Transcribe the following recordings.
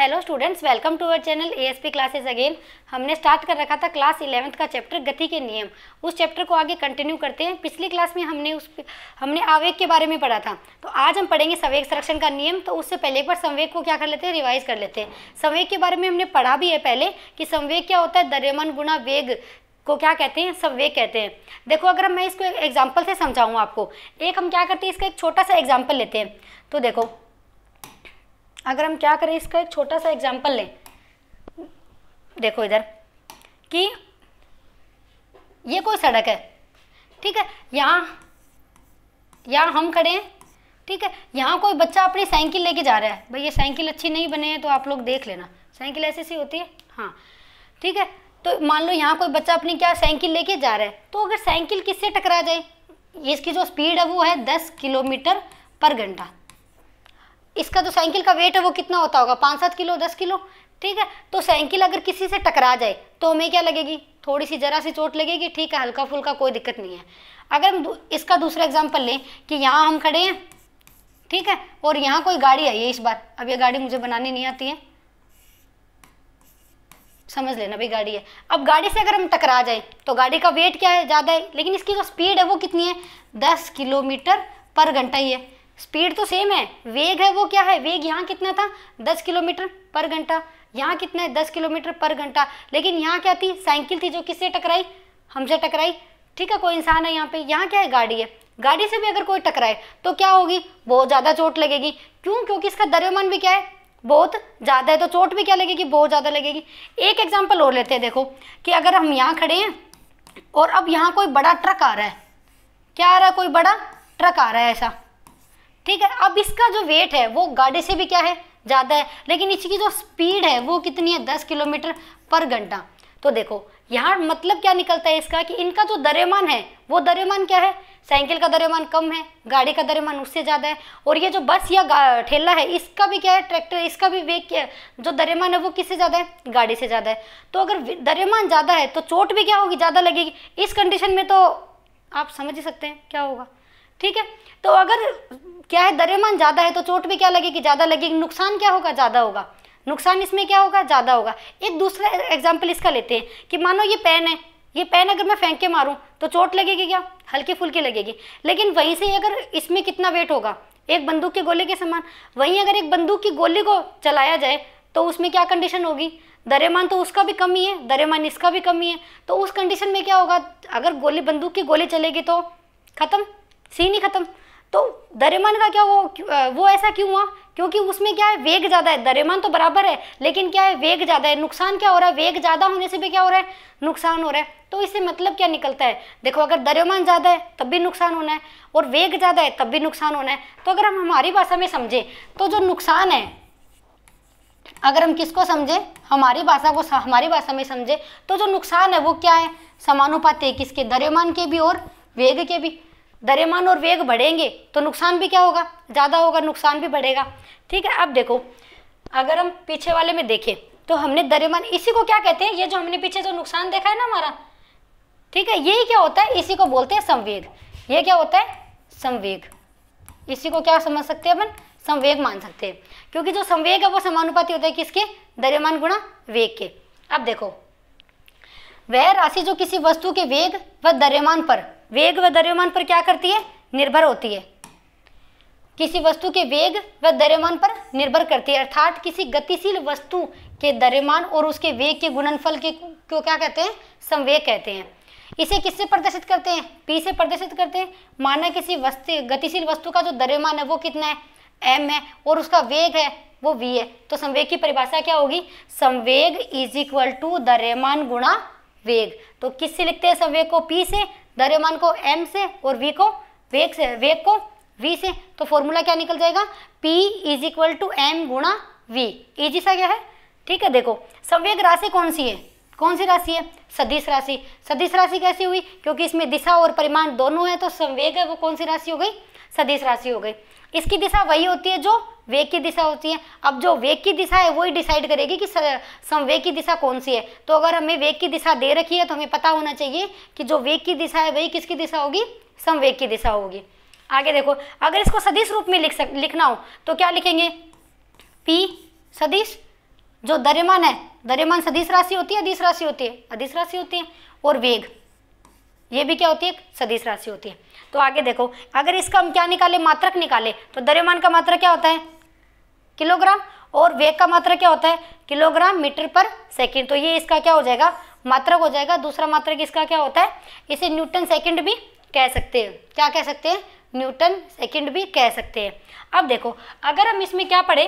hello students welcome to our channel A classes again हमने start कर रखा था क्लास इलेवंथ का चैप्टर गति के नियम उस चैप्टर को आगे कंटिन्यू करते हैं पिछली क्लास में हमने उस हमने आवेग के बारे में पढ़ा था तो आज हम पढ़ेंगे संवेग संरक्षण का नियम तो उससे पहले एक बार संवेग को क्या कर लेते हैं रिवाइज कर लेते हैं संवेग के बारे में हमने पढ़ा भी है पहले कि संवेग क्या होता है द्रव्यमान गुणा वेग को क्या कहते हैं संवेग कहते हैं देखो अगर मैं इसको एग्जाम्पल से समझाऊँ आपको एक हम क्या करते हैं इसका एक छोटा सा एग्जाम्पल लेते हैं तो देखो अगर हम क्या करें इसका एक छोटा सा एग्जाम्पल लें देखो इधर कि ये कोई सड़क है ठीक है यहाँ यहाँ हम खड़े हैं ठीक है यहाँ कोई बच्चा अपनी साइकिल लेके जा रहा है भाई ये साइकिल अच्छी नहीं बने हैं तो आप लोग देख लेना साइकिल ऐसी सी होती है हाँ ठीक है तो मान लो यहाँ कोई बच्चा अपनी क्या साइकिल लेके जा रहा है तो अगर साइकिल किससे टकरा जाए इसकी जो स्पीड है वो है दस किलोमीटर पर घंटा इसका जो साइकिल का वेट है वो कितना होता होगा पाँच सात किलो दस किलो ठीक है तो साइकिल अगर किसी से टकरा जाए तो हमें क्या लगेगी थोड़ी सी जरा सी चोट लगेगी ठीक है हल्का फुल्का कोई दिक्कत नहीं है अगर हम इसका दूसरा एग्जाम्पल लें कि यहाँ हम खड़े हैं ठीक है और यहाँ कोई गाड़ी आई है इस बार अब ये गाड़ी मुझे बनानी नहीं आती है समझ लेना भाई गाड़ी है अब गाड़ी से अगर हम टकरा जाए तो गाड़ी का वेट क्या है ज़्यादा है लेकिन इसकी जो स्पीड है वो कितनी है दस किलोमीटर पर घंटा ही है स्पीड तो सेम है वेग है वो क्या है वेग यहाँ कितना था दस किलोमीटर पर घंटा यहाँ कितना है दस किलोमीटर पर घंटा लेकिन यहाँ क्या थी साइकिल थी जो किससे टकराई हमसे टकराई ठीक है कोई इंसान है यहाँ पे यहाँ क्या है गाड़ी है गाड़ी से भी अगर कोई टकराए तो क्या होगी बहुत ज़्यादा चोट लगेगी क्यों क्योंकि इसका द्रव्यमान भी क्या है बहुत ज़्यादा है तो चोट भी क्या लगेगी बहुत ज़्यादा लगेगी एक एग्जाम्पल और लेते हैं देखो कि अगर हम यहाँ खड़े हैं और अब यहाँ कोई बड़ा ट्रक आ रहा है क्या आ रहा है कोई बड़ा ट्रक आ रहा है ऐसा ठीक है अब इसका जो वेट है वो गाड़ी से भी क्या है ज़्यादा है लेकिन इसकी जो स्पीड है वो कितनी है दस किलोमीटर पर घंटा तो देखो यहाँ मतलब क्या निकलता है इसका कि इनका जो दरेमान है वो दरेमान क्या है साइकिल का दरेमान कम है गाड़ी का दरेमान उससे ज़्यादा है और ये जो बस या ठेला है इसका भी क्या है ट्रैक्टर इसका भी वेग क्या है जो दरेमान है वो किससे ज़्यादा है गाड़ी से ज़्यादा है तो अगर दरेमान ज़्यादा है तो चोट भी क्या होगी ज़्यादा लगेगी इस कंडीशन में तो आप समझ ही सकते हैं क्या होगा ठीक है तो अगर क्या है दरेमान ज़्यादा है तो चोट भी क्या लगेगी ज़्यादा लगेगी नुकसान क्या होगा ज़्यादा होगा नुकसान इसमें क्या होगा ज़्यादा होगा एक दूसरा एग्जाम्पल इसका लेते हैं कि मानो ये पेन है ये पेन अगर मैं फेंक के मारूँ तो चोट लगेगी क्या हल्की फुल्की लगेगी लेकिन वहीं से अगर इसमें कितना वेट होगा एक बंदूक के गोले के समान वहीं अगर एक बंदूक की गोली को चलाया जाए तो उसमें क्या कंडीशन होगी दरेमान तो उसका भी कमी है दरेमान इसका भी कमी है तो उस कंडीशन में क्या होगा अगर गोली बंदूक की गोली चलेगी तो ख़त्म सीन ही ख़त्म तो दरेमन का क्या वो वो ऐसा क्यों हुआ क्योंकि उसमें क्या है वेग ज़्यादा है दरेमन तो बराबर है लेकिन क्या है वेग ज़्यादा है नुकसान क्या हो रहा है वेग ज़्यादा होने से भी क्या हो रहा है नुकसान हो रहा है तो इससे मतलब क्या निकलता है देखो अगर दरेमान ज़्यादा है तब भी नुकसान होना है और वेग ज़्यादा है तब भी नुकसान होना है तो अगर हम हमारी भाषा में समझें तो जो नुकसान है अगर हम किसको समझें हमारी भाषा को हमारी भाषा में समझें तो जो नुकसान है वो क्या है समानुपात है किसके दरेमान के भी और वेग के भी दरेमान और वेग बढ़ेंगे तो नुकसान भी क्या होगा ज़्यादा होगा नुकसान भी बढ़ेगा ठीक है अब देखो अगर हम पीछे वाले में देखें तो हमने दरेमान इसी को क्या कहते हैं ये जो हमने पीछे जो नुकसान देखा है ना हमारा ठीक है यही क्या होता है इसी को बोलते हैं संवेग ये क्या होता है संवेग इसी को क्या समझ सकते हैं अपन संवेग मान सकते हैं क्योंकि जो संवेग है वो समानुपाती होता है किसके दरेमान गुणा वेग के अब देखो वह राशि जो किसी वस्तु के वेग व दरेमान पर वेग व द्रव्यमान पर क्या करती है निर्भर होती है किसी वस्तु के वेग व द्रव्यमान पर निर्भर करती है अर्थात किसी गतिशील वस्तु के द्रव्यमान और उसके वेग के गुणनफल के को क्या कहते हैं संवेग कहते हैं इसे किससे प्रदर्शित करते हैं पी से प्रदर्शित करते हैं माना किसी वस्तु गतिशील वस्तु का जो द्रव्यमान है वो कितना है एम है और उसका वेग है वो वी है तो संवेग की परिभाषा क्या होगी संवेग इज इक्वल टू द्रव्यमान गुणा वेग तो किससे लिखते हैं संवेग को पी से द्रव्यमान को एम से और वी को वेग से वेग को वी से तो फॉर्मूला क्या निकल जाएगा P is equal to M गुणा वी इजी सा क्या है ठीक है देखो संवेग राशि कौन सी है कौन सी राशि है सदिश राशि सदिश राशि कैसी हुई क्योंकि इसमें दिशा और परिमाण दोनों है तो संवेग है वो कौन सी राशि हो गई सदिश राशि हो गई इसकी दिशा वही होती है जो वेग की दिशा होती है अब जो वेग की दिशा है वही डिसाइड करेगी कि संवेग की दिशा कौन सी है तो अगर हमें वेग की दिशा दे रखी है तो हमें पता होना चाहिए कि जो वेग की दिशा है वही किसकी दिशा होगी संवेग की दिशा होगी आगे देखो अगर इसको सदिश रूप में लिख सक लिखना हो तो क्या लिखेंगे पी सदिश जो दरेमान है दरेमान सदिश राशि होती है अधिस राशि होती है अधिस राशि होती है और वेग ये भी क्या होती है सदिश राशि होती है तो आगे देखो अगर इसका हम क्या निकाले मात्रक निकाले तो दरेमान का मात्रक क्या होता है किलोग्राम और वेग का मात्रक क्या होता है किलोग्राम मीटर पर सेकंड तो ये इसका क्या हो जाएगा मात्रक हो जाएगा दूसरा मात्रक इसका क्या होता है इसे न्यूटन सेकंड भी कह सकते हैं क्या कह सकते हैं न्यूटन सेकंड भी कह सकते हैं अब देखो अगर हम इसमें क्या पढ़े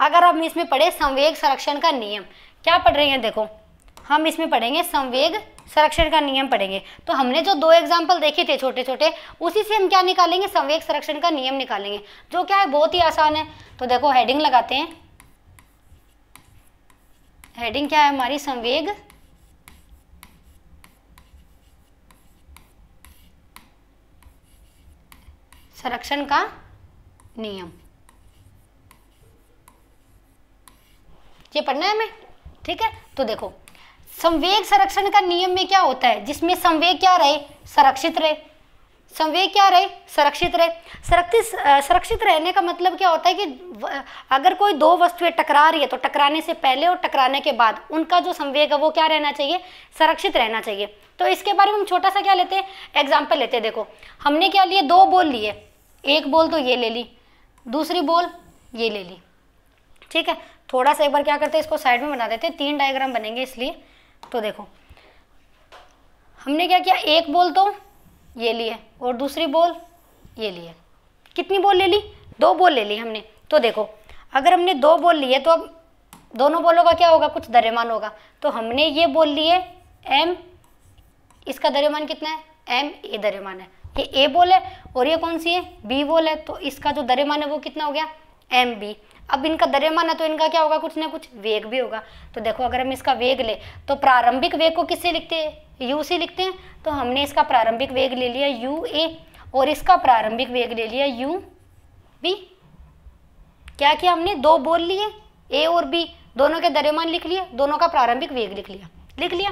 अगर हम इसमें पढ़े संवेग संरक्षण का नियम क्या पढ़ रहे हैं देखो हम इसमें पढ़ेंगे संवेग संरक्षण का नियम पढ़ेंगे तो हमने जो दो एग्जाम्पल देखे थे छोटे छोटे उसी से हम क्या निकालेंगे संवेग संरक्षण का नियम निकालेंगे जो क्या है बहुत ही आसान है तो देखो हेडिंग लगाते हैं हेडिंग क्या है हमारी संवेग संरक्षण का नियम ये पढ़ना है हमें ठीक है तो देखो संवेग संरक्षण का नियम में क्या होता है जिसमें संवेग क्या रहे संरक्षित रहे संवेग क्या रहे संरक्षित रहे संरक्षित संरक्षित रहने का मतलब क्या होता है कि अगर कोई दो वस्तुएं टकरा रही है तो टकराने से पहले और टकराने के बाद उनका जो संवेग है वो क्या रहना चाहिए संरक्षित रहना चाहिए तो इसके बारे में हम छोटा सा क्या लेते हैं एग्जाम्पल लेते हैं देखो हमने क्या लिए दो बोल लिए एक बोल तो ये ले ली दूसरी बोल ये ले ली ठीक है थोड़ा सा एक बार क्या करते हैं इसको साइड में बना देते हैं तीन डायग्राम बनेंगे इसलिए तो देखो हमने क्या किया एक बोल तो ये लिए और दूसरी बोल ये लिए कितनी बोल ले ली दो बोल ले ली हमने तो देखो अगर हमने दो बोल लिए तो अब दोनों बोलों का क्या होगा कुछ दरेमान होगा तो हमने ये बोल लिए एम इसका दरेमान कितना है एम ए दरेमान है ये ए बोल है और ये कौन सी है बी बोल है तो इसका जो दरेमान है वो कितना हो गया एम बी अब इनका दर्य है तो इनका क्या होगा कुछ ना कुछ वेग भी होगा तो देखो अगर हम इसका वेग ले तो प्रारंभिक वेग को किससे लिखते हैं यू से लिखते हैं तो हमने इसका प्रारंभिक वेग ले लिया यू ए और इसका प्रारंभिक वेग ले लिया यू बी क्या किया हमने दो बोल लिए ए और बी दोनों के दरेमान लिख लिए दोनों का प्रारंभिक वेग लिख लिया लिख लिया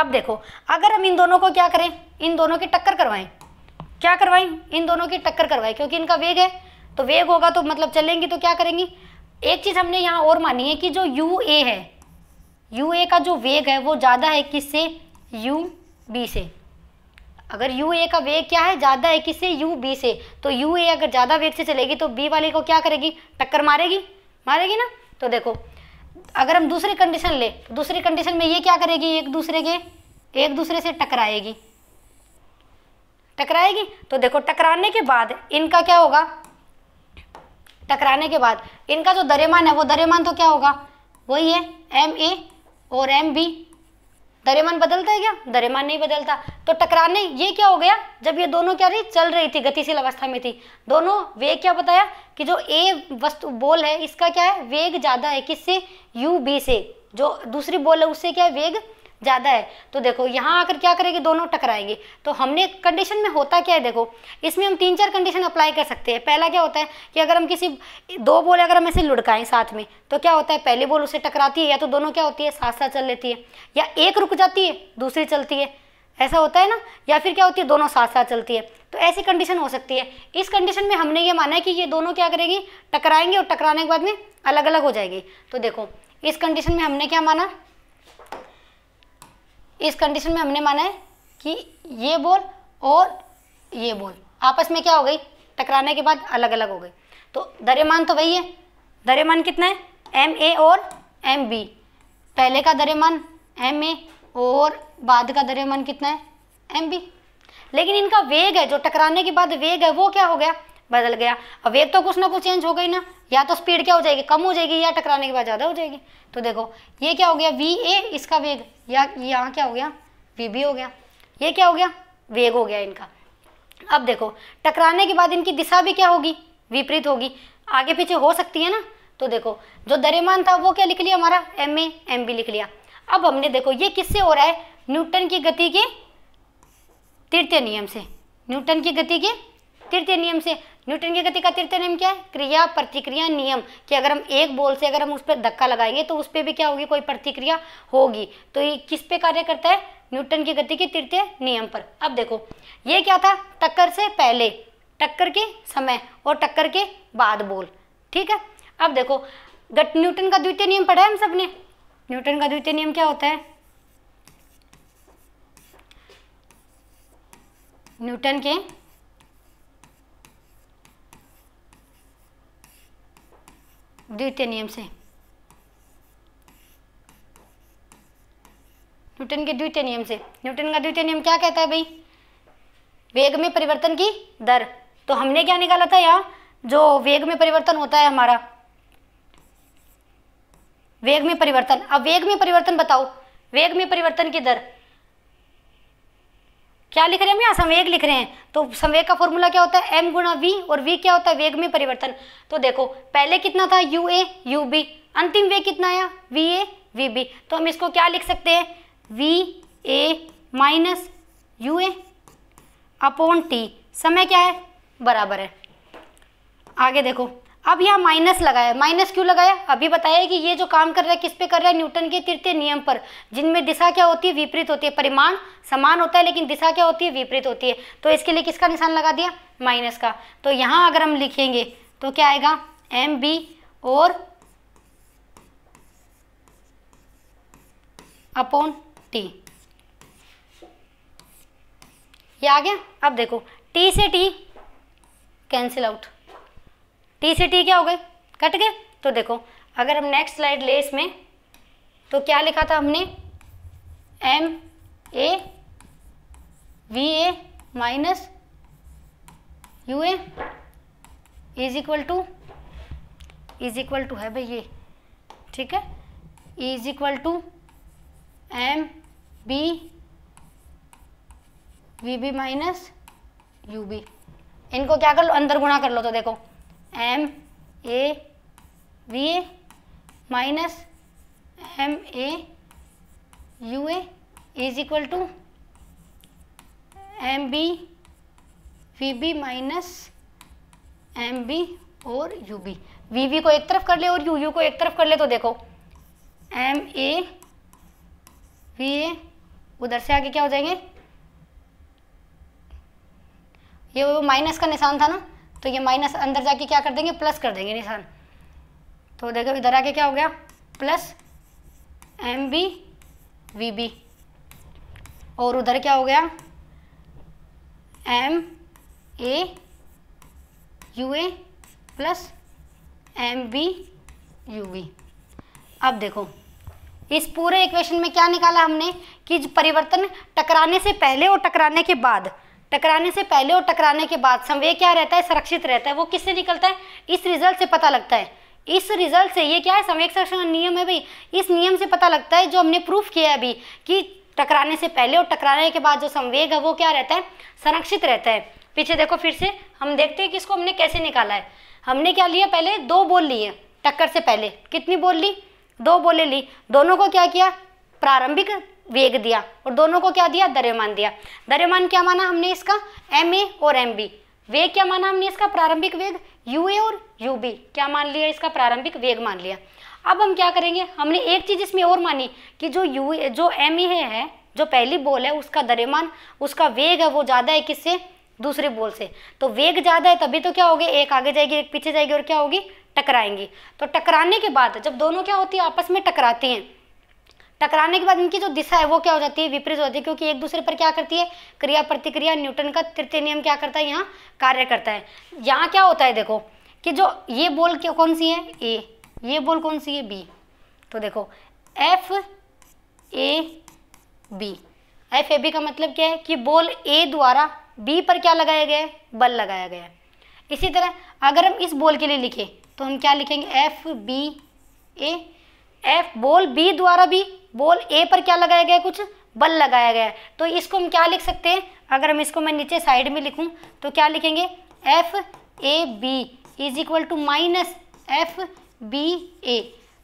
अब देखो अगर हम इन दोनों को क्या करें इन दोनों की टक्कर करवाएं क्या करवाएं इन दोनों की टक्कर करवाएं क्योंकि इनका वेग है तो वेग होगा तो मतलब चलेंगी तो क्या करेंगी एक चीज़ हमने यहाँ और मानी है कि जो यू ए है यू ए का जो वेग है वो ज़्यादा है किससे यू बी से अगर यू ए का वेग क्या है ज़्यादा है किससे यू बी से तो यू ए अगर ज़्यादा वेग से चलेगी तो बी वाले को क्या करेगी टक्कर मारेगी मारेगी ना तो देखो अगर हम दूसरी कंडीशन ले तो दूसरी कंडीशन में ये क्या करेगी एक दूसरे के एक दूसरे से टकराएगी टकराएगी तो देखो टकराने के बाद इनका क्या होगा टकराने के बाद इनका जो दरेमान है वो दरेमान तो क्या होगा वही है एम ए और एम बी दरेमान बदलता है क्या दरेमान नहीं बदलता तो टकराने ये क्या हो गया जब ये दोनों क्या रही चल रही थी गतिशील अवस्था में थी दोनों वेग क्या बताया कि जो ए वस्तु बोल है इसका क्या है वेग ज़्यादा है किससे यू बी से जो दूसरी बोल है उससे क्या है वेग ज़्यादा है तो देखो यहाँ आकर क्या करेगी दोनों टकराएंगे तो हमने कंडीशन में होता क्या है देखो इसमें हम तीन चार कंडीशन अप्लाई कर सकते हैं पहला क्या होता है कि अगर हम किसी दो बोल अगर हम ऐसे लुढ़काएं साथ में तो क्या होता है पहली बोल उसे टकराती है या तो दोनों क्या होती है साथ साथ चल लेती है या एक रुक जाती है दूसरी चलती है ऐसा होता है ना या फिर क्या होती है दोनों साथ साथ चलती है तो ऐसी कंडीशन हो सकती है इस कंडीशन में हमने ये माना है कि ये दोनों क्या करेगी टकराएंगे और टकराने के बाद में अलग अलग हो जाएगी तो देखो इस कंडीशन में हमने क्या माना इस कंडीशन में हमने माना है कि ये बॉल और ये बॉल आपस में क्या हो गई टकराने के बाद अलग अलग हो गई तो दरेमान तो वही है दरेमान कितना है एम ए और एम बी पहले का दरेमान एम ए और बाद का दरेमान कितना है एम बी लेकिन इनका वेग है जो टकराने के बाद वेग है वो क्या हो गया बदल गया अब वेग तो कुछ ना कुछ चेंज हो गई ना या तो स्पीड क्या हो जाएगी कम हो जाएगी या टकराने के बाद ज़्यादा हो जाएगी तो देखो ये क्या हो गया वी ए इसका वेग या यहाँ क्या हो गया वी बी हो गया ये क्या हो गया वेग हो गया इनका अब देखो टकराने के बाद इनकी दिशा भी क्या होगी विपरीत होगी आगे पीछे हो सकती है ना तो देखो जो दरेमान था वो क्या लिख लिया हमारा एम ए एम बी लिख लिया अब हमने देखो ये किससे हो रहा है न्यूटन की गति के तृतीय नियम से न्यूटन की गति के तृतीय नियम से न्यूटन के गति का तृतीय नियम क्या है क्रिया प्रतिक्रिया नियम कि अगर हम एक बॉल से अगर हम उस पर धक्का लगाएंगे तो उस पर भी क्या होगी कोई प्रतिक्रिया होगी तो ये किस पे कार्य करता है न्यूटन की गति के तृतीय नियम पर अब देखो ये क्या था टक्कर से पहले टक्कर के समय और टक्कर के बाद बोल ठीक है अब देखो गट न्यूटन का द्वितीय नियम पढ़ा है हम सबने न्यूटन का द्वितीय नियम क्या होता है न्यूटन के द्वितीय नियम से न्यूटन के द्वितीय नियम से न्यूटन का द्वितीय नियम क्या कहता है भाई वेग में परिवर्तन की दर तो हमने क्या निकाला था यहाँ जो वेग में परिवर्तन होता है हमारा वेग में परिवर्तन अब वेग में परिवर्तन बताओ वेग में परिवर्तन की दर क्या लिख रहे हैं यहाँ संवेग लिख रहे हैं तो संवेग का फॉर्मूला क्या होता है एम गुणा वी और वी क्या होता है वेग में परिवर्तन तो देखो पहले कितना था यू ए यू बी अंतिम वेग कितना आया वी ए वी बी तो हम इसको क्या लिख सकते हैं V A minus U A upon T समय क्या है बराबर है आगे देखो अब यहाँ माइनस लगाया माइनस क्यों लगाया अभी बताया कि ये जो काम कर रहा है किस पे कर रहा है न्यूटन के तृतीय नियम पर जिनमें दिशा क्या होती है विपरीत होती है परिमाण समान होता है लेकिन दिशा क्या होती है विपरीत होती है तो इसके लिए किसका निशान लगा दिया माइनस का तो यहाँ अगर हम लिखेंगे तो क्या आएगा एम बी और अपॉन टी ये आ गया अब देखो टी से टी कैंसिल आउट टी से टी क्या हो गए कट गए तो देखो अगर हम नेक्स्ट स्लाइड ले इसमें तो क्या लिखा था हमने M A V A minus U A is equal to is equal to है भाई ये ठीक है is equal to M B V B minus U B इनको क्या कर लो अंदर गुणा कर लो तो देखो M A V A minus M A U A is equal to M B V B minus M B और यू बी वी वी को एक तरफ कर ले और यू यू को एक तरफ कर ले तो देखो एम ए वी ए उधर से आगे क्या हो जाएंगे ये वो माइनस का निशान था ना तो ये माइनस अंदर जाके क्या कर देंगे प्लस कर देंगे निशान तो देखो इधर आके क्या हो गया plus M B V B और उधर क्या हो गया M A U A plus M B U B अब देखो इस पूरे इक्वेशन में क्या निकाला हमने कि परिवर्तन टकराने से पहले और टकराने के बाद टकराने से पहले और टकराने के बाद संवेद क्या रहता है संरक्षित रहता है वो किससे निकलता है इस रिजल्ट से पता लगता है इस रिजल्ट से ये क्या है संवेद संरक्षण नियम है भाई इस नियम से पता लगता है जो हमने प्रूफ किया है अभी कि टकराने से पहले और टकराने के बाद जो संवेग है वो क्या रहता है संरक्षित रहता है पीछे देखो फिर से हम देखते हैं कि इसको हमने कैसे निकाला है हमने क्या लिया पहले दो बोल लिए टक्कर से पहले कितनी बोल ली दो बोले ली दोनों को क्या किया प्रारंभिक वेग दिया और दोनों को क्या दिया दर्यमान दिया दर्यमान क्या माना हमने इसका एम ए और एम बी वेग क्या माना हमने इसका प्रारंभिक वेग यू ए और यू बी क्या मान लिया इसका प्रारंभिक वेग मान लिया अब हम क्या करेंगे हमने एक चीज़ इसमें और मानी कि जो यू जो एम ए है जो पहली बोल है उसका दर्यमान उसका वेग है वो ज़्यादा है किससे दूसरे बोल से तो वेग ज़्यादा है तभी तो क्या होगी एक आगे जाएगी एक पीछे जाएगी और क्या होगी टकराएंगी तो टकराने के बाद जब दोनों क्या होती है आपस में टकराती हैं टकराने के बाद इनकी जो दिशा है वो क्या हो जाती है विपरीत हो जाती है क्योंकि एक दूसरे पर क्या करती है क्रिया प्रतिक्रिया न्यूटन का तृतीय नियम क्या करता है यहाँ कार्य करता है यहाँ क्या होता है देखो कि जो ये बोल क्या कौन सी है ए ये बोल कौन सी है बी तो देखो F A B F A B का मतलब क्या है कि बोल ए द्वारा बी पर क्या लगाया गया है बल लगाया गया है इसी तरह अगर हम इस बोल के लिए लिखें तो हम क्या लिखेंगे एफ बी ए एफ बोल बी द्वारा भी बोल ए पर क्या लगाया गया कुछ बल लगाया गया तो इसको हम क्या लिख सकते हैं अगर हम इसको मैं नीचे साइड में लिखूं तो क्या लिखेंगे F A B is equal to minus F B A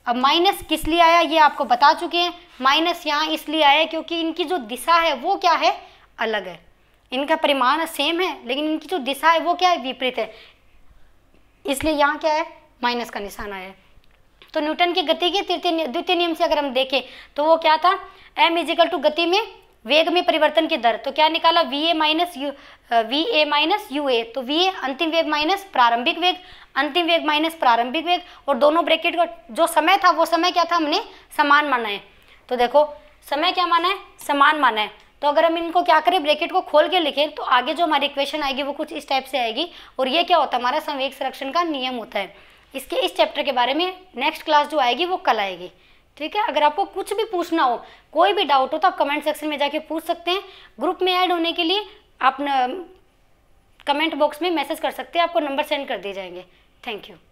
अब माइनस किस लिए आया ये आपको बता चुके हैं माइनस यहाँ इसलिए आया क्योंकि इनकी जो दिशा है वो क्या है अलग है इनका परिमाण सेम है लेकिन इनकी जो दिशा है वो क्या है विपरीत है इसलिए यहाँ क्या है माइनस का निशान आया है तो न्यूटन की गति के तृतीय द्वितीय नियम से अगर हम देखें तो वो क्या था एम इजिकल टू गति में वेग में परिवर्तन की दर तो क्या निकाला V A minus U V A minus U A तो वी ए अंतिम वेग माइनस प्रारंभिक वेग अंतिम वेग माइनस प्रारंभिक वेग और दोनों ब्रैकेट का जो समय था वो समय क्या था हमने समान माना है तो देखो समय क्या माना है समान माना है तो अगर हम इनको क्या करें ब्रैकेट को खोल के लिखें तो आगे जो हमारी इक्वेशन आएगी वो कुछ इस टाइप से आएगी और ये क्या होता है हमारा संवेग संरक्षण का नियम होता है इसके इस चैप्टर के बारे में नेक्स्ट क्लास जो आएगी वो कल आएगी ठीक है अगर आपको कुछ भी पूछना हो कोई भी डाउट हो तो आप कमेंट सेक्शन में जाके पूछ सकते हैं ग्रुप में ऐड होने के लिए आप कमेंट बॉक्स में मैसेज कर सकते हैं आपको नंबर सेंड कर दिए जाएंगे थैंक यू